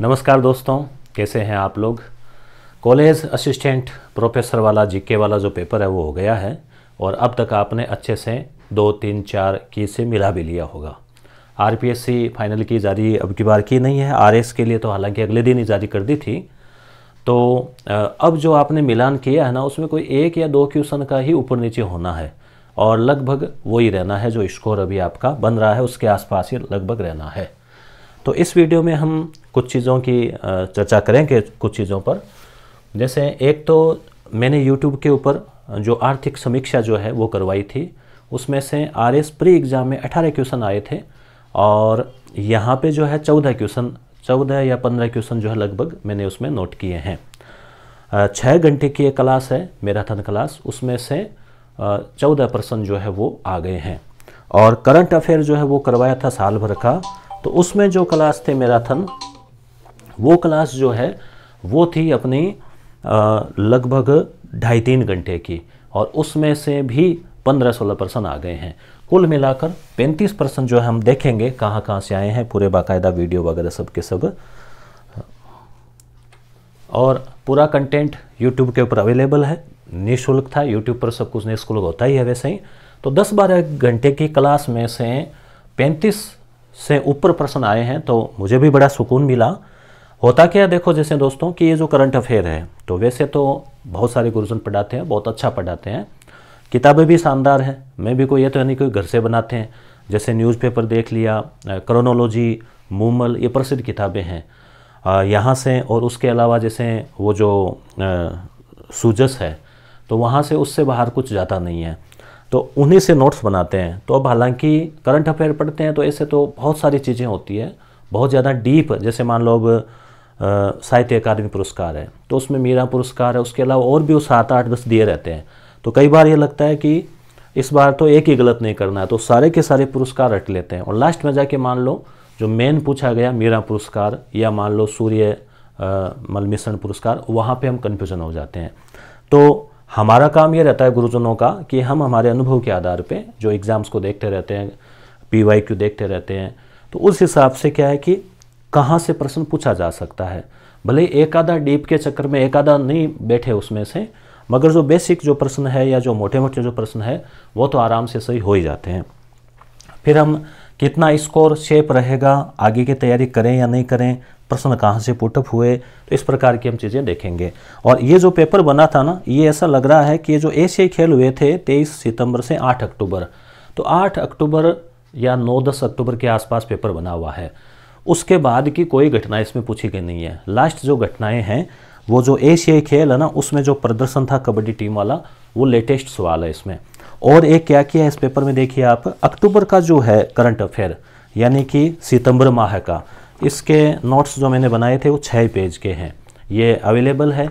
नमस्कार दोस्तों कैसे हैं आप लोग कॉलेज असिस्टेंट प्रोफेसर वाला जीके वाला जो पेपर है वो हो गया है और अब तक आपने अच्छे से दो तीन चार की से मिला भी लिया होगा आरपीएससी फाइनल की जारी अब की बार की नहीं है आरएस के लिए तो हालांकि अगले दिन ही जारी कर दी थी तो अब जो आपने मिलान किया है ना उसमें कोई एक या दो क्वेश्चन का ही ऊपर नीचे होना है और लगभग वही रहना है जो स्कोर अभी आपका बन रहा है उसके आसपास ही लगभग रहना है तो इस वीडियो में हम कुछ चीज़ों की चर्चा करेंगे कुछ चीज़ों पर जैसे एक तो मैंने यूट्यूब के ऊपर जो आर्थिक समीक्षा जो है वो करवाई थी उसमें से आर एस प्री एग्ज़ाम में अठारह क्वेश्चन आए थे और यहाँ पे जो है चौदह क्वेश्चन चौदह या पंद्रह क्वेश्चन जो है लगभग मैंने उसमें नोट किए हैं छः घंटे की एक क्लास है मैराथन क्लास उसमें से चौदह परसेंट जो है वो आ गए हैं और करंट अफेयर जो है वो करवाया था साल भर का तो उसमें जो क्लास थे मैराथन वो क्लास जो है वो थी अपनी लगभग ढाई तीन घंटे की और उसमें से भी पंद्रह सोलह परसेंट आ गए हैं कुल मिलाकर पैंतीस परसेंट जो है हम देखेंगे कहाँ कहाँ से आए हैं पूरे बाकायदा वीडियो वगैरह सब के सब और पूरा कंटेंट यूट्यूब के ऊपर अवेलेबल है निःशुल्क था यूट्यूब पर सब कुछ निःशुल्क होता ही है वैसे ही तो दस बारह घंटे की क्लास में से पैंतीस से ऊपर प्रश्न आए हैं तो मुझे भी बड़ा सुकून मिला होता क्या देखो जैसे दोस्तों कि ये जो करंट अफेयर है तो वैसे तो बहुत सारे गुरुजन पढ़ाते हैं बहुत अच्छा पढ़ाते हैं किताबें भी शानदार हैं मैं भी कोई ये तो नहीं कोई घर से बनाते हैं जैसे न्यूज़पेपर देख लिया क्रोनोलॉजी मूमल ये प्रसिद्ध किताबें हैं यहाँ से और उसके अलावा जैसे वो जो सूजस है तो वहाँ से उससे बाहर कुछ जाता नहीं है तो उन्हीं से नोट्स बनाते हैं तो अब हालांकि करंट अफेयर पढ़ते हैं तो ऐसे तो बहुत सारी चीज़ें होती है बहुत ज़्यादा डीप जैसे मान लो अब साहित्य अकादमी पुरस्कार है तो उसमें मीरा पुरस्कार है उसके अलावा और भी वो सात आठ दस दिए रहते हैं तो कई बार ये लगता है कि इस बार तो एक ही गलत नहीं करना है तो सारे के सारे पुरस्कार रट लेते हैं और लास्ट में जाके मान लो जो मेन पूछा गया मीरा पुरस्कार या मान लो सूर्य मल मिश्रण पुरस्कार वहाँ पे हम कन्फ्यूज़न हो जाते हैं तो हमारा काम ये रहता है गुरुजनों का कि हम हमारे अनुभव के आधार पे जो एग्ज़ाम्स को देखते रहते हैं पी वाई क्यू देखते रहते हैं तो उस हिसाब से क्या है कि कहाँ से प्रश्न पूछा जा सकता है भले एक आधा डीप के चक्कर में एक आधा नहीं बैठे उसमें से मगर जो बेसिक जो प्रश्न है या जो मोटे मोटे जो प्रश्न है वो तो आराम से सही हो ही जाते हैं फिर हम कितना स्कोर शेप रहेगा आगे की तैयारी करें या नहीं करें प्रश्न कहाँ से पुटअप हुए तो इस प्रकार की हम चीज़ें देखेंगे और ये जो पेपर बना था ना ये ऐसा लग रहा है कि ये जो एशियाई खेल हुए थे तेईस सितंबर से आठ अक्टूबर तो आठ अक्टूबर या नौ दस अक्टूबर के आसपास पेपर बना हुआ है उसके बाद की कोई घटना इसमें पूछी गई नहीं है लास्ट जो घटनाएँ हैं वो जो एशियाई खेल है ना उसमें जो प्रदर्शन था कबड्डी टीम वाला वो लेटेस्ट सवाल है इसमें और एक क्या किया है इस पेपर में देखिए आप अक्टूबर का जो है करंट अफेयर यानी कि सितंबर माह का इसके नोट्स जो मैंने बनाए थे वो छः पेज के हैं ये अवेलेबल है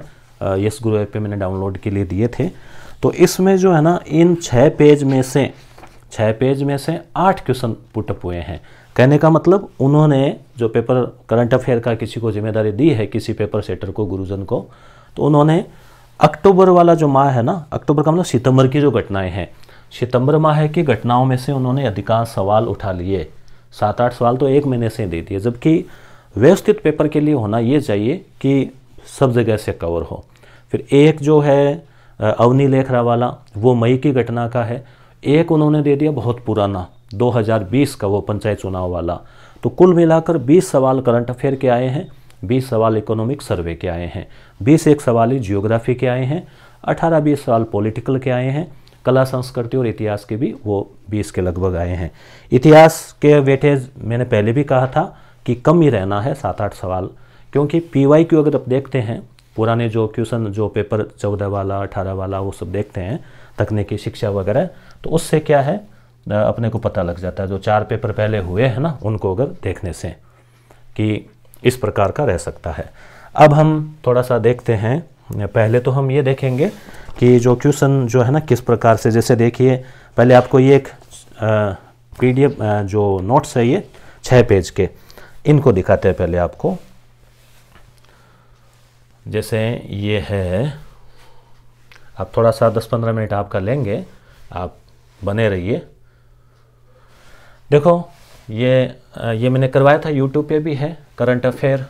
यस गुरु ऐप पे मैंने डाउनलोड के लिए दिए थे तो इसमें जो है ना इन छः पेज में से छः पेज में से आठ क्वेश्चन पुटअप हुए हैं कहने का मतलब उन्होंने जो पेपर करंट अफेयर का किसी को जिम्मेदारी दी है किसी पेपर सेटर को गुरुजन को तो उन्होंने अक्टूबर वाला जो माह है ना अक्टूबर का मतलब सितंबर की जो घटनाएं हैं सितंबर माह की घटनाओं में से उन्होंने अधिकांश सवाल उठा लिए सात आठ सवाल तो एक महीने से दे दिए जबकि व्यवस्थित पेपर के लिए होना ये चाहिए कि सब जगह से कवर हो फिर एक जो है अवनी लेखरा वाला वो मई की घटना का है एक उन्होंने दे दिया बहुत पुराना 2020 का वो पंचायत चुनाव वाला तो कुल मिलाकर 20 सवाल करंट अफेयर के आए हैं 20 सवाल इकोनॉमिक सर्वे के आए हैं बीस एक सवाल जियोग्राफी के आए हैं अठारह बीस सवाल पॉलिटिकल के आए हैं कला संस्कृति और इतिहास के भी वो बीस के लगभग आए हैं इतिहास के वेटेज मैंने पहले भी कहा था कि कम ही रहना है सात आठ सवाल क्योंकि वाई क्यू अगर आप देखते हैं पुराने जो क्वेश्चन जो पेपर चौदह वाला अठारह वाला वो सब देखते हैं तकनीकी शिक्षा वगैरह तो उससे क्या है अपने को पता लग जाता है जो चार पेपर पहले हुए हैं ना उनको अगर देखने से कि इस प्रकार का रह सकता है अब हम थोड़ा सा देखते हैं पहले तो हम ये देखेंगे कि जो क्वेश्चन जो है ना किस प्रकार से जैसे देखिए पहले आपको ये एक पी जो नोट्स है ये छः पेज के इनको दिखाते हैं पहले आपको जैसे ये है आप थोड़ा सा दस पंद्रह मिनट आपका लेंगे आप बने रहिए देखो ये ये मैंने करवाया था यूट्यूब पे भी है करंट अफेयर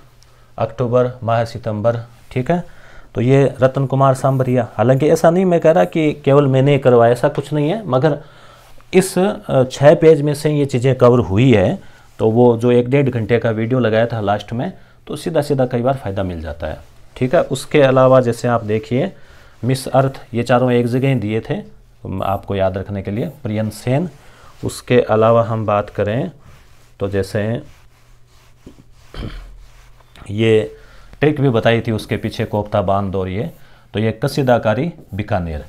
अक्टूबर माह सितंबर ठीक है तो ये रतन कुमार सांबरिया हालांकि ऐसा नहीं मैं कह रहा कि केवल मैंने करवाया ऐसा कुछ नहीं है मगर इस छः पेज में से ये चीज़ें कवर हुई है तो वो जो एक डेढ़ घंटे का वीडियो लगाया था लास्ट में तो सीधा सीधा कई बार फ़ायदा मिल जाता है ठीक है उसके अलावा जैसे आप देखिए मिस अर्थ ये चारों एक जगह ही दिए थे आपको याद रखने के लिए प्रियन सेन उसके अलावा हम बात करें तो जैसे ये टेक भी बताई थी उसके पीछे कोफ्ता बांध और ये तो ये कसीदाकारी बीकानेर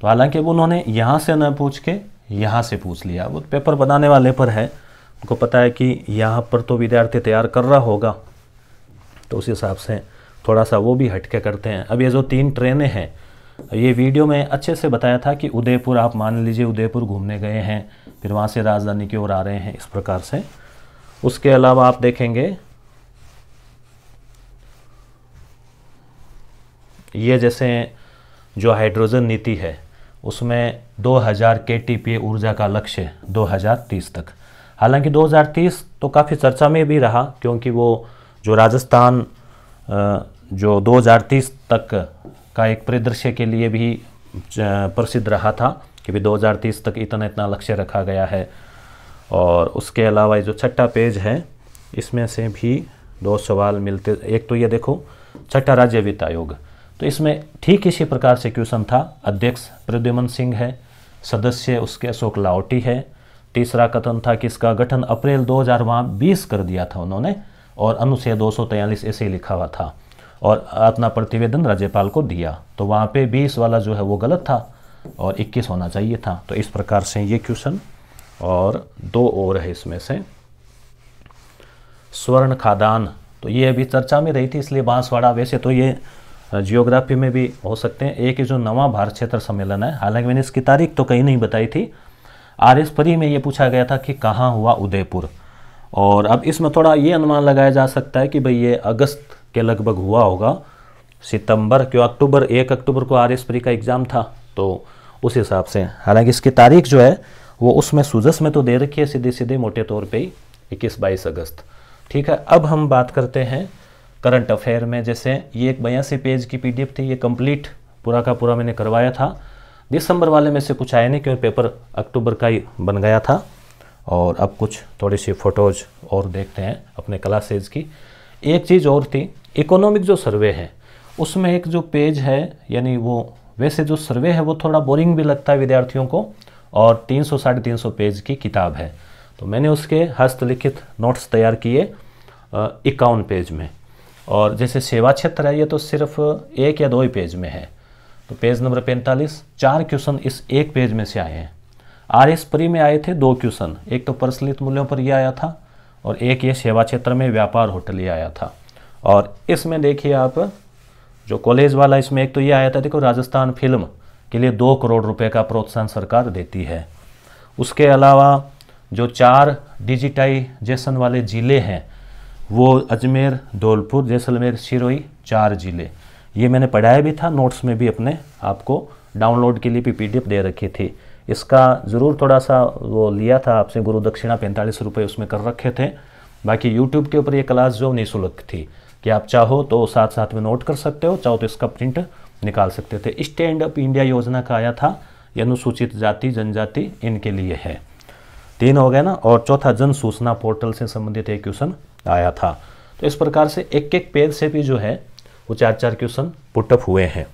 तो हालांकि वो उन्होंने यहाँ से न पूछ के यहाँ से पूछ लिया वो पेपर बनाने वाले पर है उनको पता है कि यहाँ पर तो विद्यार्थी तैयार कर रहा होगा तो उस हिसाब से थोड़ा सा वो भी हटके करते हैं अब ये जो तीन ट्रेनें हैं ये वीडियो में अच्छे से बताया था कि उदयपुर आप मान लीजिए उदयपुर घूमने गए हैं फिर वहाँ से राजधानी की ओर आ रहे हैं इस प्रकार से उसके अलावा आप देखेंगे ये जैसे जो हाइड्रोजन नीति है उसमें 2000 के ऊर्जा का लक्ष्य 2030 तक हालांकि 2030 तो काफ़ी चर्चा में भी रहा क्योंकि वो जो राजस्थान जो 2030 तक का एक परिदृश्य के लिए भी प्रसिद्ध रहा था कि भी 2030 तक इतना इतना लक्ष्य रखा गया है और उसके अलावा जो छठा पेज है इसमें से भी दो सवाल मिलते एक तो ये देखो छठा राज्य वित्त आयोग तो इसमें ठीक इसी प्रकार से क्वेश्चन था अध्यक्ष प्रद्युमन सिंह है सदस्य उसके अशोक लाहौटी है तीसरा कथन था कि इसका गठन अप्रैल दो कर दिया था उन्होंने और अनुच्छेद दो ऐसे ही लिखा हुआ था और अपना प्रतिवेदन राज्यपाल को दिया तो वहाँ पे 20 वाला जो है वो गलत था और 21 होना चाहिए था तो इस प्रकार से ये क्वेश्चन और दो और है इसमें से स्वर्ण खादान तो ये अभी चर्चा में रही थी इसलिए बांसवाड़ा वैसे तो ये जियोग्राफी में भी हो सकते हैं एक जो नवा भारत क्षेत्र सम्मेलन है हालांकि मैंने इसकी तारीख तो कहीं नहीं बताई थी आर एस परी में ये पूछा गया था कि कहाँ हुआ उदयपुर और अब इसमें थोड़ा ये अनुमान लगाया जा सकता है कि भाई ये अगस्त के लगभग हुआ होगा सितंबर क्यों अक्टूबर एक अक्टूबर को आर एस परी का एग्ज़ाम था तो उस हिसाब से हालांकि इसकी तारीख जो है वो उसमें सूजस में तो दे रखी है सीधे सीधे मोटे तौर पर ही इक्कीस बाईस अगस्त ठीक है अब हम बात करते हैं करंट अफेयर में जैसे ये एक बयासी पेज की पीडीएफ थी ये कंप्लीट पूरा का पूरा मैंने करवाया था दिसंबर वाले में से कुछ आए नहीं क्योंकि पेपर अक्टूबर का ही बन गया था और अब कुछ थोड़ी सी फ़ोटोज़ और देखते हैं अपने क्लासेज की एक चीज़ और थी इकोनॉमिक जो सर्वे है उसमें एक जो पेज है यानी वो वैसे जो सर्वे है वो थोड़ा बोरिंग भी लगता है विद्यार्थियों को और तीन सौ साढ़े तीन सौ पेज की किताब है तो मैंने उसके हस्तलिखित नोट्स तैयार किए इक्यावन पेज में और जैसे सेवा क्षेत्र है ये तो सिर्फ एक या दो ही पेज में है तो पेज नंबर पैंतालीस चार क्वेश्चन इस एक पेज में से आए हैं आर एस परी में आए थे दो क्वेश्चन एक तो प्रचलित मूल्यों पर यह आया था और एक ये सेवा क्षेत्र में व्यापार होटल ये आया था और इसमें देखिए आप जो कॉलेज वाला इसमें एक तो ये आया था देखो राजस्थान फिल्म के लिए दो करोड़ रुपए का प्रोत्साहन सरकार देती है उसके अलावा जो चार डिजिटाइजेशन वाले ज़िले हैं वो अजमेर धौलपुर जैसलमेर सिरोई चार ज़िले ये मैंने पढ़ाया भी था नोट्स में भी अपने आपको डाउनलोड के लिए भी पी दे रखी थी इसका ज़रूर थोड़ा सा वो लिया था आपसे गुरु दक्षिणा पैंतालीस रुपये उसमें कर रखे थे बाकी यूट्यूब के ऊपर ये क्लास जो निःशुल्क थी कि आप चाहो तो साथ साथ में नोट कर सकते हो चाहो तो इसका प्रिंट निकाल सकते थे स्टैंड अप इंडिया योजना का आया था ये अनुसूचित जाति जनजाति इनके लिए है तीन हो गए ना और चौथा जन सूचना पोर्टल से संबंधित एक क्वेश्चन आया था तो इस प्रकार से एक एक पेज से भी जो है वो चार चार क्वेश्चन पुटअप हुए हैं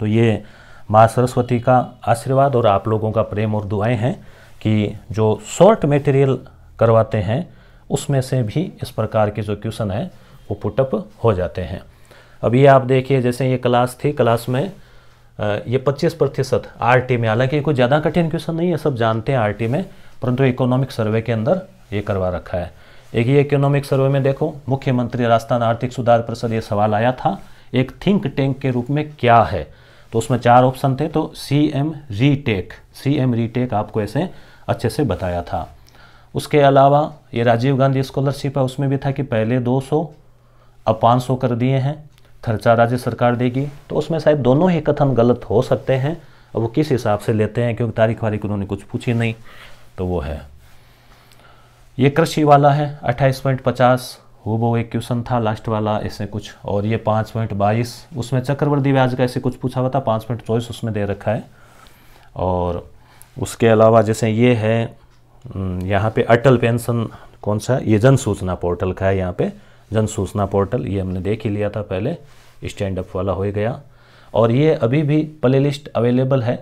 तो ये माँ सरस्वती का आशीर्वाद और आप लोगों का प्रेम और दुआएं हैं कि जो शॉर्ट मटेरियल करवाते हैं उसमें से भी इस प्रकार के जो क्वेश्चन हैं वो पुटअप हो जाते हैं अभी आप देखिए जैसे ये क्लास थी क्लास में ये 25 प्रतिशत आर में हालांकि कोई ज़्यादा कठिन क्वेश्चन नहीं है सब जानते हैं आर में परंतु इकोनॉमिक सर्वे के अंदर ये करवा रखा है एक ही इकोनॉमिक सर्वे में देखो मुख्यमंत्री राजस्थान आर्थिक सुधार परिषद ये सवाल आया था एक थिंक टैंक के रूप में क्या है तो उसमें चार ऑप्शन थे तो C M retake C M retake आपको ऐसे अच्छे से बताया था उसके अलावा ये राजीव गांधी स्कॉलरशिप है उसमें भी था कि पहले 200 अब 500 कर दिए हैं खर्चा राज्य सरकार देगी तो उसमें शायद दोनों ही कथन गलत हो सकते हैं अब वो किस हिसाब से लेते हैं क्योंकि तारीख वारीख उन्होंने कुछ पूछी नहीं तो वो है ये कृषि वाला है अट्ठाईस पॉइंट पचास वो वो एक क्वेश्चन था लास्ट वाला ऐसे कुछ और ये पाँच पॉइंट बाईस उसमें चक्रवर्ती ब्याज का ऐसे कुछ पूछा हुआ था पाँच पॉइंट चौबीस उसमें दे रखा है और उसके अलावा जैसे ये है हम्म, यहाँ पे अटल पेंशन कौन सा ये जन सूचना पोर्टल का है यहाँ पे जन सूचना पोर्टल ये हमने देख ही लिया था पहले स्टैंड अप वाला हो गया और ये अभी भी प्ले लिस्ट अवेलेबल है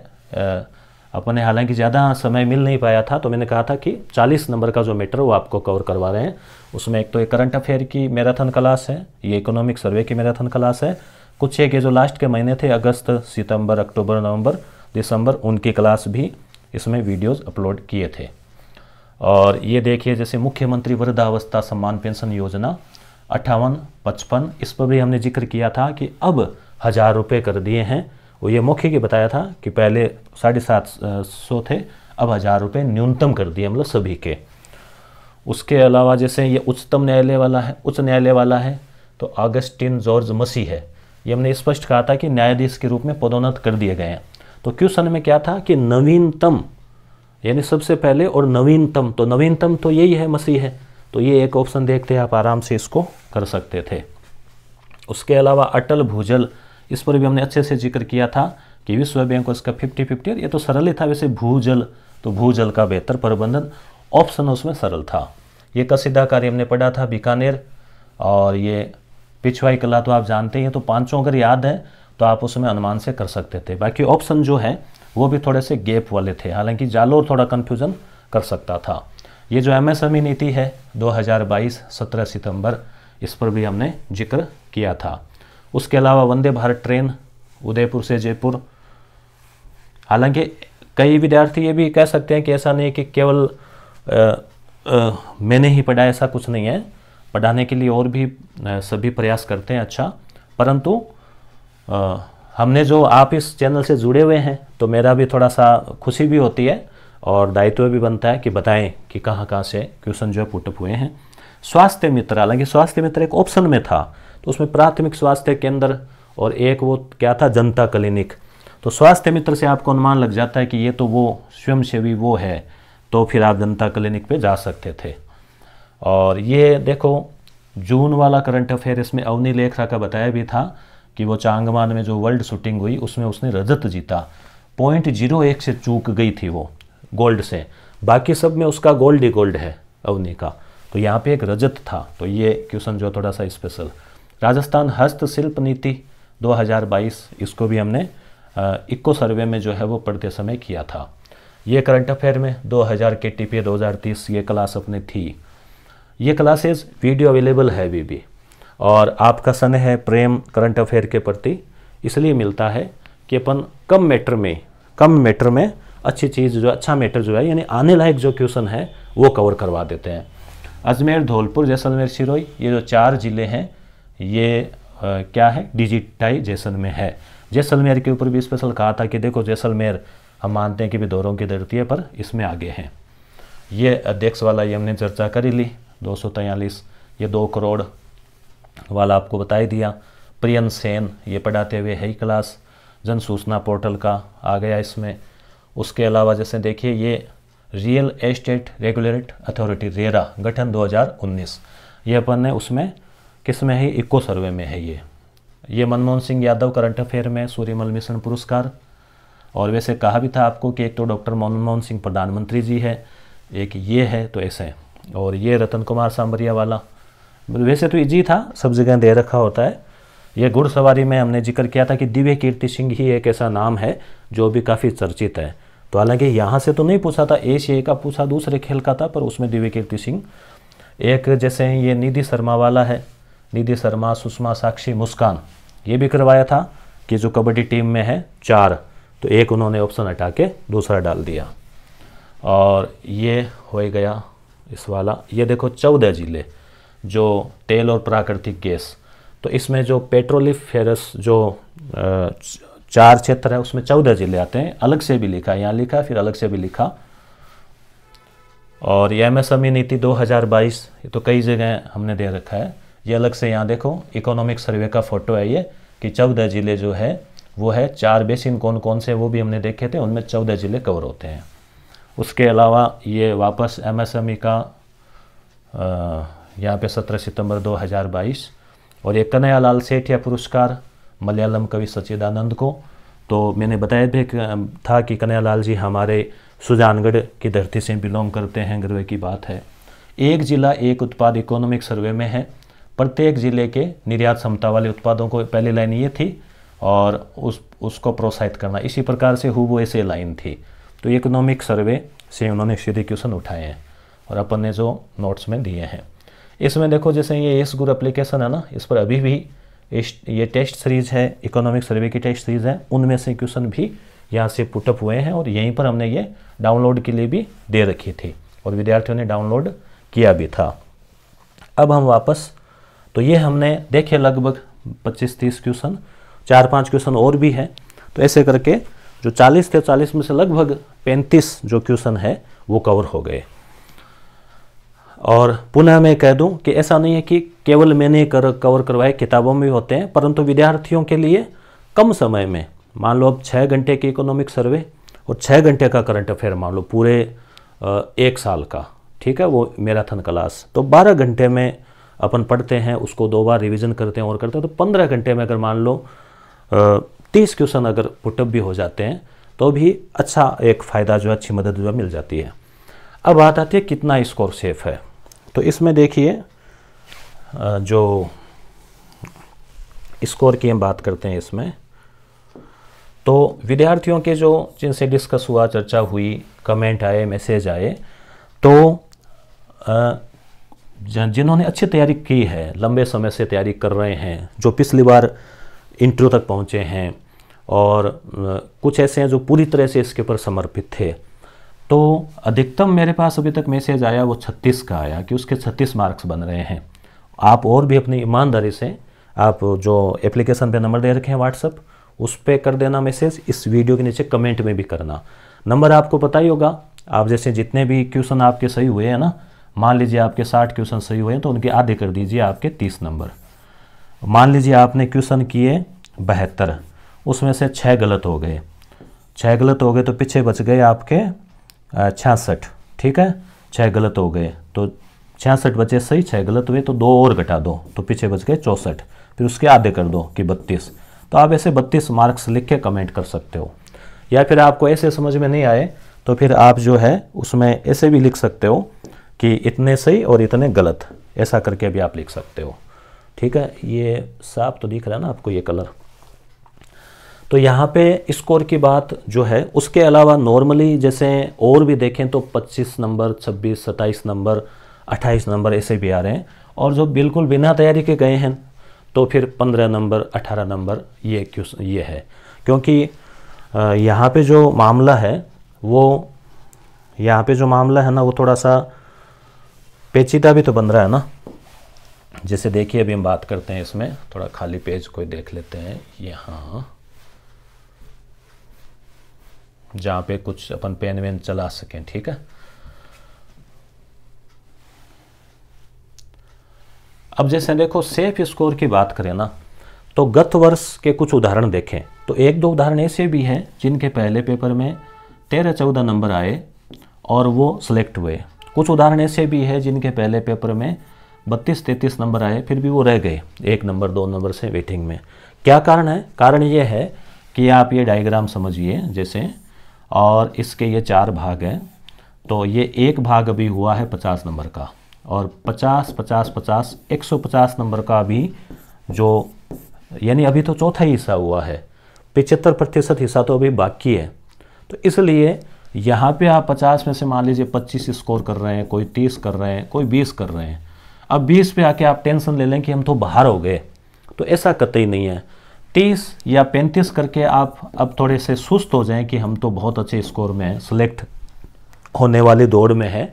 अपने हालांकि ज़्यादा समय मिल नहीं पाया था तो मैंने कहा था कि 40 नंबर का जो मीटर वो आपको कवर करवा रहे हैं उसमें एक तो एक करंट अफेयर की मैराथन क्लास है ये इकोनॉमिक सर्वे की मैराथन क्लास है कुछ एक ये जो लास्ट के महीने थे अगस्त सितंबर अक्टूबर नवंबर दिसंबर उनकी क्लास भी इसमें वीडियोस अपलोड किए थे और ये देखिए जैसे मुख्यमंत्री वृद्धावस्था सम्मान पेंशन योजना अट्ठावन पचपन इस पर भी हमने जिक्र किया था कि अब हज़ार रुपये कर दिए हैं वो ये मुख्य की बताया था कि पहले साढ़े सात सौ थे अब हज़ार रुपये न्यूनतम कर दिए मतलब सभी के उसके अलावा जैसे ये उच्चतम न्यायालय वाला है उच्च न्यायालय वाला है तो ऑगस्टिन जॉर्ज मसी है ये हमने स्पष्ट कहा था कि न्यायाधीश के रूप में पदोन्नत कर दिए गए हैं तो क्वेश्चन में क्या था कि नवीनतम यानी सबसे पहले और नवीनतम तो नवीनतम तो यही है मसीह है तो ये एक ऑप्शन देखते आप आराम से इसको कर सकते थे उसके अलावा अटल भूजल इस पर भी हमने अच्छे से जिक्र किया था कि विश्व बैंक को इसका फिफ्टी फिफ्टी और ये तो सरल ही था वैसे भूजल तो भूजल का बेहतर प्रबंधन ऑप्शन उसमें सरल था ये कसीदा कार्य हमने पढ़ा था बीकानेर और ये पिछवाई कला तो आप जानते हैं तो पांचों अगर याद है तो आप उसमें अनुमान से कर सकते थे बाकी ऑप्शन जो है वो भी थोड़े से गैप वाले थे हालांकि जालोर थोड़ा कन्फ्यूजन कर सकता था ये जो एमएसएमई e नीति है 2022 17 सितंबर इस पर भी हमने जिक्र किया था उसके अलावा वंदे भारत ट्रेन उदयपुर से जयपुर हालांकि कई विद्यार्थी ये भी कह सकते हैं कि ऐसा नहीं कि केवल आ, आ, मैंने ही पढ़ा ऐसा कुछ नहीं है पढ़ाने के लिए और भी आ, सभी प्रयास करते हैं अच्छा परंतु आ, हमने जो आप इस चैनल से जुड़े हुए हैं तो मेरा भी थोड़ा सा खुशी भी होती है और दायित्व भी बनता है कि बताएं कि कहाँ कहाँ से क्वेश्चन जो है पुटअप हुए हैं स्वास्थ्य मित्र हालांकि स्वास्थ्य मित्र एक ऑप्शन में था तो उसमें प्राथमिक स्वास्थ्य केंद्र और एक वो क्या था जनता क्लिनिक तो स्वास्थ्य मित्र से आपको अनुमान लग जाता है कि ये तो वो स्वयंसेवी वो है तो फिर आप जनता क्लिनिक पे जा सकते थे और ये देखो जून वाला करंट अफेयर इसमें अवनी लेखरा का बताया भी था कि वो चांगमान में जो वर्ल्ड शूटिंग हुई उसमें उसने रजत जीता पॉइंट जीरो एक से चूक गई थी वो गोल्ड से बाकी सब में उसका गोल्ड ही गोल्ड है अवनी का तो यहाँ पे एक रजत था तो ये क्वेश्चन जो थोड़ा सा स्पेशल राजस्थान हस्तशिल्प नीति 2022 इसको भी हमने इक्को सर्वे में जो है वो पढ़ते समय किया था ये करंट अफेयर में 2000 के टी पी दो ये क्लास अपनी थी ये क्लासेस वीडियो अवेलेबल है अभी भी और आपका सन है प्रेम करंट अफेयर के प्रति इसलिए मिलता है कि अपन कम मैटर में कम मैटर में अच्छी चीज़ जो अच्छा मैटर जो है यानी आने लायक जो क्वेश्चन है वो कवर करवा देते हैं अजमेर धौलपुर जैसलमेर सिरोई ये जो चार ज़िले हैं ये आ, क्या है डिजिटाइजेशन में है जैसलमेर के ऊपर भी स्पेशल कहा था कि देखो जैसलमेर हम मानते हैं कि भी दोरों की धरती है पर इसमें आगे हैं ये अध्यक्ष वाला ये हमने चर्चा कर ली दो ये दो करोड़ वाला आपको बताई दिया प्रियन सेन ये पढ़ाते हुए है क्लास जन सूचना पोर्टल का आ गया इसमें उसके अलावा जैसे देखिए ये real estate regulate authority RERA गठन 2019 ये अपन ने उसमें किस में है इको सर्वे में है ये ये मनमोहन सिंह यादव करंट अफेयर में सूर्यमल मिश्रण पुरस्कार और वैसे कहा भी था आपको कि एक तो डॉक्टर मनमोहन सिंह प्रधानमंत्री जी है एक ये है तो ऐसे और ये रतन कुमार सांबरिया वाला वैसे तो इजी था सब जगह दे रखा होता है ये घुड़सवारी में हमने जिक्र किया था कि दिव्य कीर्ति सिंह ही एक ऐसा नाम है जो भी काफ़ी चर्चित है तो हालांकि यहाँ से तो नहीं पूछा था एशिया का पूछा दूसरे खेल का था पर उसमें दिव्य कीर्ति सिंह एक जैसे ये निधि शर्मा वाला है निधि शर्मा सुषमा साक्षी मुस्कान ये भी करवाया था कि जो कबड्डी टीम में है चार तो एक उन्होंने ऑप्शन हटा के दूसरा डाल दिया और ये हो गया इस वाला ये देखो चौदह ज़िले जो तेल और प्राकृतिक गैस तो इसमें जो फेरस जो चार क्षेत्र है उसमें चौदह ज़िले आते हैं अलग से भी लिखा यहाँ लिखा फिर अलग से भी लिखा और यह एम एस नीति 2022 ये तो कई जगह हमने दे रखा है ये अलग से यहाँ देखो इकोनॉमिक सर्वे का फोटो है ये कि चौदह ज़िले जो है वो है चार बेसिन कौन कौन से वो भी हमने देखे थे उनमें चौदह ज़िले कवर होते हैं उसके अलावा ये वापस एमएसएमई e का यहाँ पे सत्रह सितंबर 2022 और ये कन्या लाल सेठिया पुरस्कार मलयालम कवि सच्चिदानंद को तो मैंने बताया भी था कि कन्या लाल जी हमारे सुजानगढ़ की धरती से बिलोंग करते हैं गर्व की बात है एक ज़िला एक उत्पाद इकोनॉमिक सर्वे में है प्रत्येक ज़िले के निर्यात क्षमता वाले उत्पादों को पहली लाइन ये थी और उस उसको प्रोत्साहित करना इसी प्रकार से वो ऐसे लाइन थी तो इकोनॉमिक सर्वे से उन्होंने सीधे क्वेश्चन उठाए हैं और अपन ने जो नोट्स में दिए हैं इसमें देखो जैसे ये एस गुर एप्लीकेशन है ना इस पर अभी भी ये टेस्ट सीरीज है इकोनॉमिक सर्वे की टेस्ट सीरीज है उनमें से क्वेश्चन भी यहाँ से पुटअप हुए हैं और यहीं पर हमने ये डाउनलोड के लिए भी दे रखी थी और विद्यार्थियों ने डाउनलोड किया भी था अब हम वापस तो ये हमने देखे लगभग 25-30 क्वेश्चन चार पांच क्वेश्चन और भी हैं तो ऐसे करके जो 40 थे 40 में से लगभग 35 जो क्वेश्चन है वो कवर हो गए और पुनः मैं कह दूं कि ऐसा नहीं है कि केवल मैंने कर कवर करवाए किताबों में होते हैं परंतु विद्यार्थियों के लिए कम समय में मान लो अब छः घंटे के इकोनॉमिक सर्वे और छः घंटे का करंट अफेयर मान लो पूरे एक साल का ठीक है वो मैराथन क्लास तो बारह घंटे में अपन पढ़ते हैं उसको दो बार रिविज़न करते हैं और करते हैं तो पंद्रह घंटे में अगर मान लो तीस क्वेश्चन अगर पुटअप भी हो जाते हैं तो भी अच्छा एक फ़ायदा जो है अच्छी मदद जो है मिल जाती है अब बात आती है कितना स्कोर सेफ है तो इसमें देखिए जो स्कोर की हम बात करते हैं इसमें तो विद्यार्थियों के जो जिनसे डिस्कस हुआ चर्चा हुई कमेंट आए मैसेज आए तो जिन्होंने अच्छी तैयारी की है लंबे समय से तैयारी कर रहे हैं जो पिछली बार इंटरव्यू तक पहुँचे हैं और कुछ ऐसे हैं जो पूरी तरह से इसके ऊपर समर्पित थे तो अधिकतम मेरे पास अभी तक मैसेज आया वो छत्तीस का आया कि उसके छत्तीस मार्क्स बन रहे हैं आप और भी अपनी ईमानदारी से आप जो एप्लीकेशन पे नंबर दे रखे हैं व्हाट्सअप उस पर कर देना मैसेज इस वीडियो के नीचे कमेंट में भी करना नंबर आपको पता ही होगा आप जैसे जितने भी क्वेश्चन आपके सही हुए हैं ना मान लीजिए आपके साठ क्वेश्चन सही हुए हैं तो उनके आधे कर दीजिए आपके तीस नंबर मान लीजिए आपने क्वेश्चन किए बहत्तर उसमें से छः गलत हो गए छः गलत हो गए तो पीछे बच गए आपके छियासठ ठीक है छः गलत हो गए तो छियासठ बचे सही छः गलत हुए तो दो और घटा दो तो पीछे बच गए चौंसठ फिर उसके आधे कर दो कि बत्तीस तो आप ऐसे बत्तीस मार्क्स लिख के कमेंट कर सकते हो या फिर आपको ऐसे समझ में नहीं आए तो फिर आप जो है उसमें ऐसे भी लिख सकते हो कि इतने सही और इतने गलत ऐसा करके भी आप लिख सकते हो ठीक है ये साफ तो दिख रहा है ना आपको ये कलर तो यहाँ पे स्कोर की बात जो है उसके अलावा नॉर्मली जैसे और भी देखें तो 25 नंबर 26 27 नंबर 28 नंबर ऐसे भी आ रहे हैं और जो बिल्कुल बिना तैयारी के गए हैं तो फिर 15 नंबर 18 नंबर ये क्यों ये है क्योंकि यहाँ पे जो मामला है वो यहाँ पे जो मामला है ना वो थोड़ा सा पेचीदा भी तो बन रहा है ना जैसे देखिए अभी हम बात करते हैं इसमें थोड़ा खाली पेज कोई देख लेते हैं यहाँ जहाँ पे कुछ अपन पेन वेन चला सकें ठीक है अब जैसे देखो सेफ स्कोर की बात करें ना तो गत वर्ष के कुछ उदाहरण देखें तो एक दो उदाहरण ऐसे भी हैं जिनके पहले पेपर में तेरह चौदह नंबर आए और वो सिलेक्ट हुए कुछ उदाहरण ऐसे भी है जिनके पहले पेपर में बत्तीस तैंतीस नंबर आए फिर भी वो रह गए एक नंबर दो नंबर से वेटिंग में क्या कारण है कारण ये है कि आप ये डायग्राम समझिए जैसे और इसके ये चार भाग हैं तो ये एक भाग अभी हुआ है पचास नंबर का और पचास पचास पचास एक सौ पचास नंबर का अभी जो यानी अभी तो चौथा हिस्सा हुआ है पिचहत्तर प्रतिशत हिस्सा तो अभी बाकी है तो इसलिए यहाँ पे आप 50 में से मान लीजिए 25 स्कोर कर रहे हैं कोई 30 कर रहे हैं कोई 20 कर रहे हैं अब 20 पे आके आप टेंशन ले लें कि हम तो बाहर हो गए तो ऐसा कतई नहीं है 30 या 35 करके आप अब थोड़े से सुस्त हो जाएं कि हम तो बहुत अच्छे स्कोर में हैं सिलेक्ट होने वाली दौड़ में है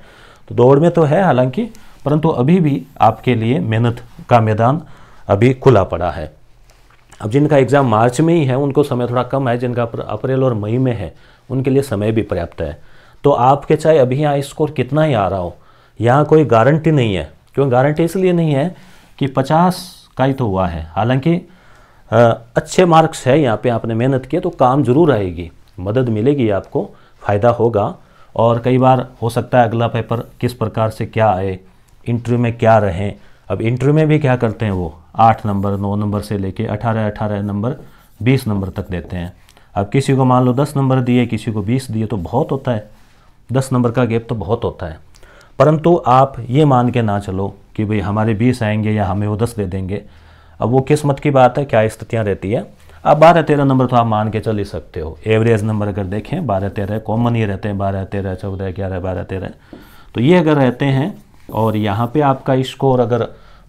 तो दौड़ में तो है हालांकि परंतु अभी भी आपके लिए मेहनत का मैदान अभी खुला पड़ा है अब जिनका एग्ज़ाम मार्च में ही है उनको समय थोड़ा कम है जिनका अप्रैल और मई में है उनके लिए समय भी पर्याप्त है तो आपके चाहे अभी यहाँ स्कोर कितना ही आ रहा हो यहाँ कोई गारंटी नहीं है क्यों गारंटी इसलिए नहीं है कि पचास का ही तो हुआ है हालांकि अच्छे मार्क्स है यहाँ पे आपने मेहनत किया तो काम जरूर आएगी मदद मिलेगी आपको फ़ायदा होगा और कई बार हो सकता है अगला पेपर किस प्रकार से क्या आए इंटरव्यू में क्या रहें अब इंटरव्यू में भी क्या करते हैं वो आठ नंबर नौ नंबर से लेके अठारह अठारह नंबर बीस नंबर तक देते हैं अब किसी को मान लो दस नंबर दिए किसी को बीस दिए तो बहुत होता है दस नंबर का गैप तो बहुत होता है परंतु आप ये मान के ना चलो कि भाई हमारे बीस आएंगे या हमें वो दस दे देंगे अब वो किस्मत की बात है क्या स्थितियाँ रहती है अब बारह तेरह नंबर तो आप मान के चल ही सकते हो एवरेज नंबर अगर देखें बारह तेरह कॉमन ही रहते हैं बारह तेरह चौदह ग्यारह बारह तेरह तो ये अगर रहते हैं और यहाँ पे आपका स्कोर अगर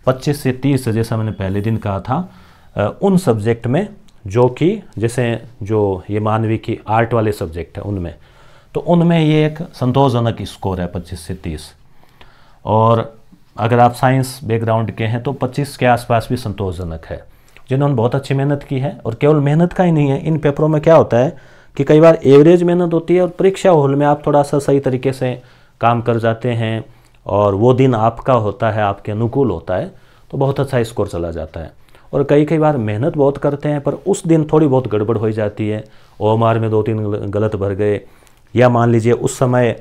25 से 30 जैसा मैंने पहले दिन कहा था उन सब्जेक्ट में जो कि जैसे जो ये मानवी की आर्ट वाले सब्जेक्ट है उनमें तो उनमें ये एक संतोषजनक स्कोर है पच्चीस से तीस और अगर आप साइंस बैकग्राउंड के हैं तो 25 के आसपास भी संतोषजनक है जिन्होंने बहुत अच्छी मेहनत की है और केवल मेहनत का ही नहीं है इन पेपरों में क्या होता है कि कई बार एवरेज मेहनत होती है और परीक्षा हॉल में आप थोड़ा सा सही तरीके से काम कर जाते हैं और वो दिन आपका होता है आपके अनुकूल होता है तो बहुत अच्छा स्कोर चला जाता है और कई कई बार मेहनत बहुत करते हैं पर उस दिन थोड़ी बहुत गड़बड़ हो जाती है ओम आर में दो तीन गलत भर गए या मान लीजिए उस समय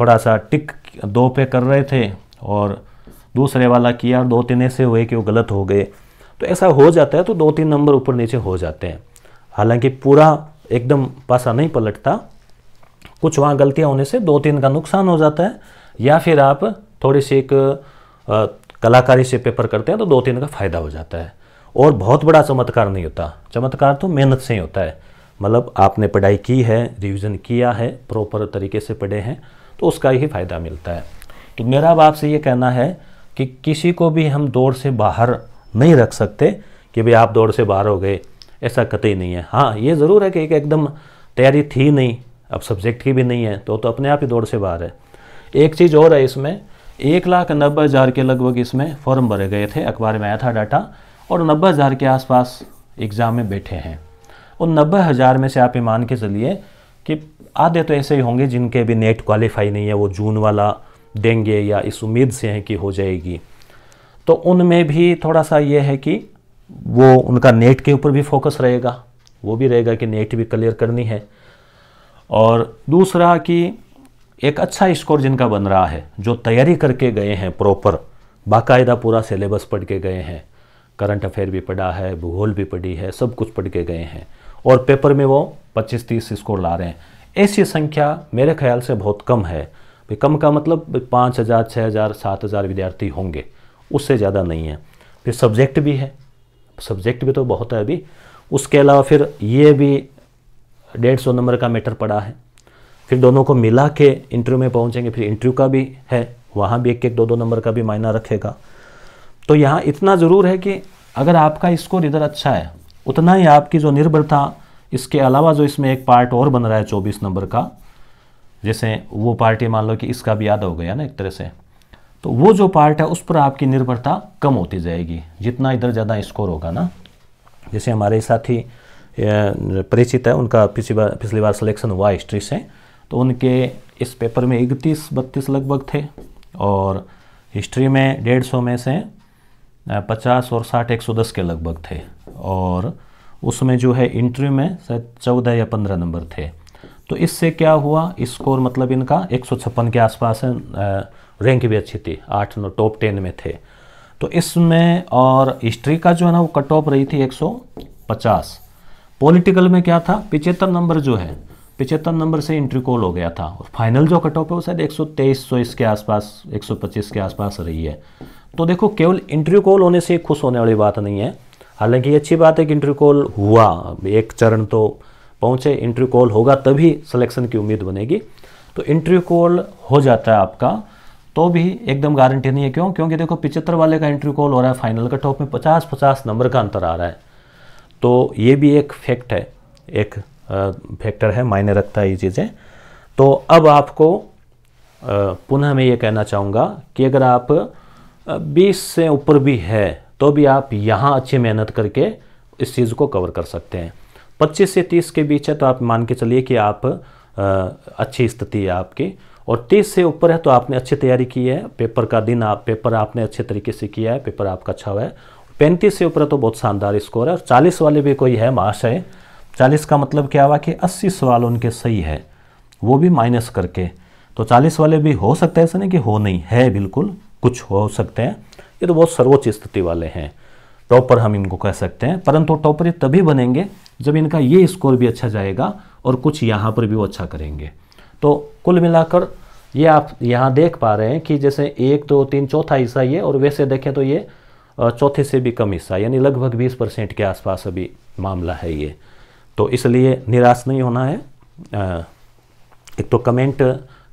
थोड़ा सा टिक दो पे कर रहे थे और दूसरे वाला किया दो तीन ऐसे हुए कि वो गलत हो गए तो ऐसा हो जाता है तो दो तीन नंबर ऊपर नीचे हो जाते हैं हालांकि पूरा एकदम पासा नहीं पलटता कुछ वहाँ गलतियाँ होने से दो तीन का नुकसान हो जाता है या फिर आप थोड़ी सी एक कलाकारी से पेपर करते हैं तो दो तीन का फ़ायदा हो जाता है और बहुत बड़ा चमत्कार नहीं होता चमत्कार तो मेहनत से ही होता है मतलब आपने पढ़ाई की है रिवीजन किया है प्रॉपर तरीके से पढ़े हैं तो उसका ही फ़ायदा मिलता है तो मेरा अब आपसे ये कहना है कि किसी को भी हम दौड़ से बाहर नहीं रख सकते कि भाई आप दौड़ से बाहर हो गए ऐसा कतई नहीं है हाँ ये ज़रूर है कि एक एकदम तैयारी थी नहीं अब सब्जेक्ट की भी नहीं है तो तो अपने आप ही दौड़ से बाहर है एक चीज़ और है इसमें एक लाख नब्बे हज़ार के लगभग इसमें फॉर्म भरे गए थे अखबार में आया था डाटा और नब्बे हज़ार के आसपास एग्ज़ाम में बैठे हैं उन नब्बे हज़ार में से आप ईमान मान के चलिए कि आधे तो ऐसे ही होंगे जिनके भी नेट क्वालिफाई नहीं है वो जून वाला देंगे या इस उम्मीद से हैं कि हो जाएगी तो उनमें भी थोड़ा सा ये है कि वो उनका नेट के ऊपर भी फोकस रहेगा वो भी रहेगा कि नेट भी क्लियर करनी है और दूसरा कि एक अच्छा स्कोर जिनका बन रहा है जो तैयारी करके गए हैं प्रॉपर बाकायदा पूरा सिलेबस पढ़ के गए हैं करंट अफेयर भी पढ़ा है भूगोल भी पढ़ी है सब कुछ पढ़ के गए हैं और पेपर में वो 25-30 स्कोर ला रहे हैं ऐसी संख्या मेरे ख्याल से बहुत कम है कम का मतलब पाँच हज़ार छः हज़ार सात हज़ार विद्यार्थी होंगे उससे ज़्यादा नहीं है फिर सब्जेक्ट भी है सब्जेक्ट भी तो बहुत है अभी उसके अलावा फिर ये भी डेढ़ सौ नंबर का मैटर पड़ा है फिर दोनों को मिला के इंटरव्यू में पहुंचेंगे फिर इंटरव्यू का भी है वहाँ भी एक एक दो दो नंबर का भी मायना रखेगा तो यहाँ इतना ज़रूर है कि अगर आपका स्कोर इधर अच्छा है उतना ही आपकी जो निर्भरता इसके अलावा जो इसमें एक पार्ट और बन रहा है चौबीस नंबर का जैसे वो पार्टी मान लो कि इसका भी याद हो गया ना एक तरह से तो वो जो पार्ट है उस पर आपकी निर्भरता कम होती जाएगी जितना इधर ज़्यादा स्कोर होगा ना जैसे हमारे साथी परिचित है उनका पिछली बार पिछली बार सिलेक्शन हुआ हिस्ट्री से तो उनके इस पेपर में इकतीस बत्तीस लगभग थे और हिस्ट्री में डेढ़ सौ में से पचास और साठ एक सौ दस के लगभग थे और उसमें जो है इंटरव्यू में शायद चौदह या पंद्रह नंबर थे तो इससे क्या हुआ स्कोर मतलब इनका एक सौ छप्पन के आसपास है रैंक भी अच्छी थी आठ नौ टॉप टेन में थे तो इसमें और हिस्ट्री का जो है ना वो कट ऑफ रही थी एक सौ पचास पॉलिटिकल में क्या था पिचहत्तर नंबर जो है पिचहत्तर नंबर से इंट्री कॉल हो गया था और फाइनल जो कट ऑफ है वो शायद एक सौ तेईस सौ इसके आसपास एक सौ पच्चीस के आसपास रही है तो देखो केवल इंट्री कॉल होने से खुश होने वाली बात नहीं है हालांकि अच्छी बात है कि इंट्री कॉल हुआ एक चरण तो पहुँचे इंट्री कॉल होगा तभी सिलेक्शन की उम्मीद बनेगी तो इंट्री कॉल हो जाता है आपका तो भी एकदम गारंटी नहीं है क्यों क्योंकि देखो पिचहत्तर वाले का इंट्री कॉल हो रहा है फाइनल कट ऑफ में पचास पचास नंबर का अंतर आ रहा है तो ये भी एक फैक्ट है एक फैक्टर है मायने रखता है ये चीज़ें तो अब आपको पुनः मैं ये कहना चाहूँगा कि अगर आप 20 से ऊपर भी है तो भी आप यहाँ अच्छी मेहनत करके इस चीज़ को कवर कर सकते हैं 25 से 30 के बीच है तो आप मान के चलिए कि आप अच्छी स्थिति है आपकी और 30 से ऊपर है तो आपने अच्छी तैयारी की है पेपर का दिन आप पेपर आपने अच्छे तरीके से किया है पेपर आपका अच्छा हुआ है पैंतीस से ऊपर तो बहुत शानदार स्कोर है और चालीस वाले भी कोई है मास है चालीस का मतलब क्या हुआ कि अस्सी सवाल उनके सही है वो भी माइनस करके तो चालीस वाले भी हो सकते हैं ऐसा नहीं कि हो नहीं है बिल्कुल कुछ हो सकते हैं ये तो बहुत सर्वोच्च स्थिति वाले हैं टॉपर हम इनको कह सकते हैं परंतु टॉपर ये तभी बनेंगे जब इनका ये स्कोर भी अच्छा जाएगा और कुछ यहाँ पर भी वो अच्छा करेंगे तो कुल मिलाकर ये आप यहाँ देख पा रहे हैं कि जैसे एक दो तीन चौथा हिस्सा ये और वैसे देखें तो ये चौथे से भी कम हिस्सा यानी लगभग बीस परसेंट के आसपास अभी मामला है ये तो इसलिए निराश नहीं होना है एक तो कमेंट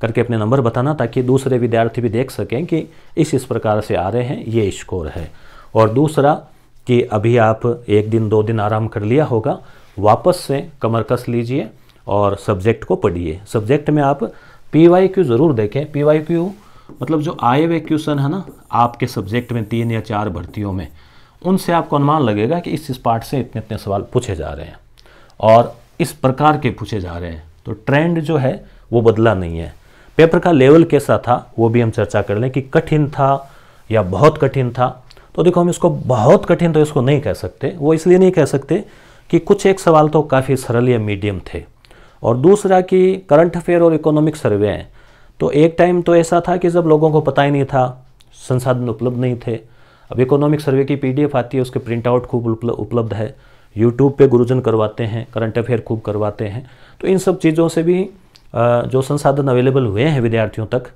करके अपने नंबर बताना ताकि दूसरे विद्यार्थी भी देख सकें कि इस इस प्रकार से आ रहे हैं ये स्कोर है और दूसरा कि अभी आप एक दिन दो दिन आराम कर लिया होगा वापस से कमर कस लीजिए और सब्जेक्ट को पढ़िए सब्जेक्ट में आप पी वाई क्यू ज़रूर देखें पी वाई क्यू मतलब जो आए हुए क्वेश्चन है ना आपके सब्जेक्ट में तीन या चार भर्तियों में उनसे आपको अनुमान लगेगा कि इस इस पार्ट से इतने इतने सवाल पूछे जा रहे हैं और इस प्रकार के पूछे जा रहे हैं तो ट्रेंड जो है वो बदला नहीं है पेपर का लेवल कैसा था वो भी हम चर्चा कर लें कि कठिन था या बहुत कठिन था तो देखो हम इसको बहुत कठिन तो इसको नहीं कह सकते वो इसलिए नहीं कह सकते कि कुछ एक सवाल तो काफ़ी सरल या मीडियम थे और दूसरा कि करंट अफेयर और इकोनॉमिक सर्वे हैं तो एक टाइम तो ऐसा था कि जब लोगों को पता ही नहीं था संसाधन उपलब्ध नहीं थे अब इकोनॉमिक सर्वे की पीडीएफ आती है उसके प्रिंट आउट खूब उपलब्ध है यूट्यूब पे गुरुजन करवाते हैं करंट अफेयर खूब करवाते हैं तो इन सब चीज़ों से भी जो संसाधन अवेलेबल हुए हैं विद्यार्थियों तक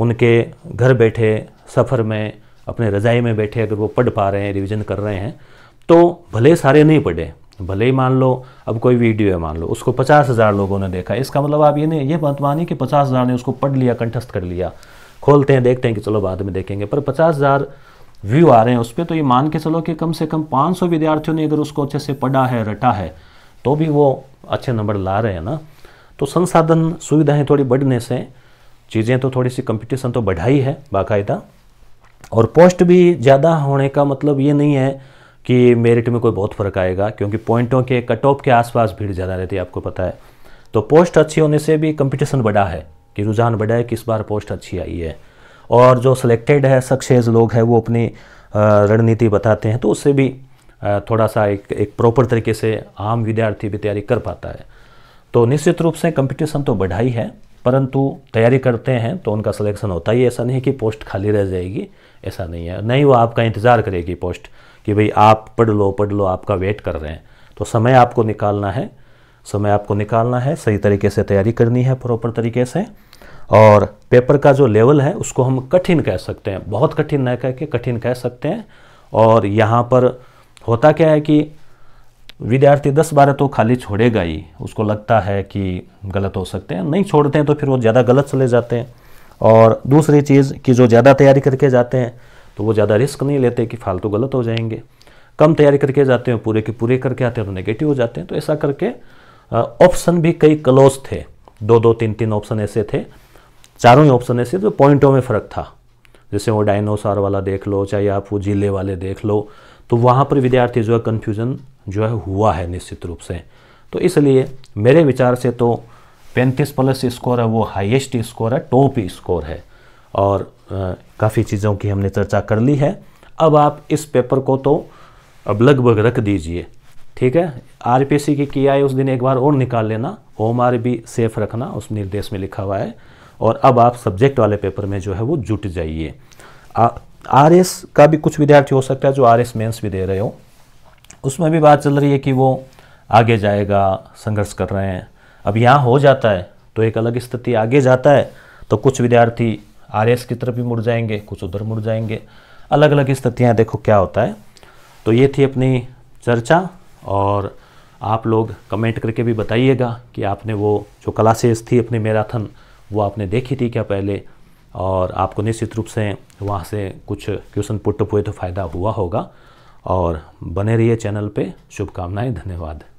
उनके घर बैठे सफ़र में अपने रज़ाई में बैठे अगर वो पढ़ पा रहे हैं रिविज़न कर रहे हैं तो भले सारे नहीं पढ़े भले ही मान लो अब कोई वीडियो है मान लो उसको पचास हज़ार लोगों ने देखा इसका मतलब आप ये नहीं ये बात मानिए कि पचास हज़ार ने उसको पढ़ लिया कंठस्थ कर लिया खोलते हैं देखते हैं कि चलो बाद में देखेंगे पर पचास हज़ार व्यू आ रहे हैं उस पर तो ये मान के चलो कि कम से कम 500 विद्यार्थियों ने अगर उसको अच्छे से पढ़ा है रटा है तो भी वो अच्छे नंबर ला रहे हैं ना तो संसाधन सुविधाएं थोड़ी बढ़ने से चीज़ें तो थोड़ी सी कंपटीशन तो बढ़ाई है बाकायदा और पोस्ट भी ज़्यादा होने का मतलब ये नहीं है कि मेरिट में कोई बहुत फ़र्क आएगा क्योंकि पॉइंटों के कट ऑफ के आसपास भीड़ ज़्यादा रहती है आपको पता है तो पोस्ट अच्छी होने से भी कंपटीशन बढ़ा है कि रुझान बढ़ा है किस बार पोस्ट अच्छी आई है और जो सिलेक्टेड है सक्सेस लोग हैं वो अपनी रणनीति बताते हैं तो उससे भी थोड़ा सा एक एक प्रॉपर तरीके से आम विद्यार्थी भी तैयारी कर पाता है तो निश्चित रूप से कंपटीशन तो बढ़ा ही है परंतु तैयारी करते हैं तो उनका सिलेक्शन होता ही ऐसा नहीं कि पोस्ट खाली रह जाएगी ऐसा नहीं है नहीं वो आपका इंतज़ार करेगी पोस्ट कि भाई आप पढ़ लो पढ़ लो आपका वेट कर रहे हैं तो समय आपको निकालना है समय आपको निकालना है सही तरीके से तैयारी करनी है प्रॉपर तरीके से और पेपर का जो लेवल है उसको हम कठिन कह सकते हैं बहुत कठिन न कह के कठिन कह सकते हैं और यहाँ पर होता क्या है कि विद्यार्थी दस बारह तो खाली छोड़ेगा ही उसको लगता है कि गलत हो सकते हैं नहीं छोड़ते हैं तो फिर वो ज़्यादा गलत चले जाते हैं और दूसरी चीज़ कि जो ज़्यादा तैयारी करके जाते हैं तो वो ज़्यादा रिस्क नहीं लेते कि फालतू गलत हो जाएंगे कम तैयारी करके जाते हैं पूरे के पूरे करके आते हैं तो नेगेटिव हो जाते हैं तो ऐसा करके ऑप्शन भी कई क्लोज थे दो दो तीन तीन ऑप्शन ऐसे थे चारों ही ऑप्शन ऐसे तो पॉइंटों में फ़र्क था जैसे वो डायनोसार वाला देख लो चाहे आप वो जिले वाले देख लो तो वहाँ पर विद्यार्थी जो है कन्फ्यूज़न जो है हुआ है निश्चित रूप से तो इसलिए मेरे विचार से तो पैंतीस प्लस स्कोर है वो हाईएस्ट स्कोर है टॉप स्कोर है और काफ़ी चीज़ों की हमने चर्चा कर ली है अब आप इस पेपर को तो अब लगभग रख दीजिए ठीक है आरपीसी की किया है उस दिन एक बार और निकाल लेना ओम आर भी सेफ रखना उस निर्देश में लिखा हुआ है और अब आप सब्जेक्ट वाले पेपर में जो है वो जुट जाइए आर एस का भी कुछ विद्यार्थी हो सकता है जो आर एस मेन्स भी दे रहे हो उसमें भी बात चल रही है कि वो आगे जाएगा संघर्ष कर रहे हैं अब यहाँ हो जाता है तो एक अलग स्थिति आगे जाता है तो कुछ विद्यार्थी आर एस की तरफ भी मुड़ जाएंगे कुछ उधर मुड़ जाएंगे अलग अलग स्थितियाँ देखो क्या होता है तो ये थी अपनी चर्चा और आप लोग कमेंट करके भी बताइएगा कि आपने वो जो क्लासेस थी अपनी मैराथन वो आपने देखी थी क्या पहले और आपको निश्चित रूप से वहाँ से कुछ क्वेश्चन पुट हुए तो फ़ायदा हुआ होगा और बने रहिए चैनल पे शुभकामनाएं धन्यवाद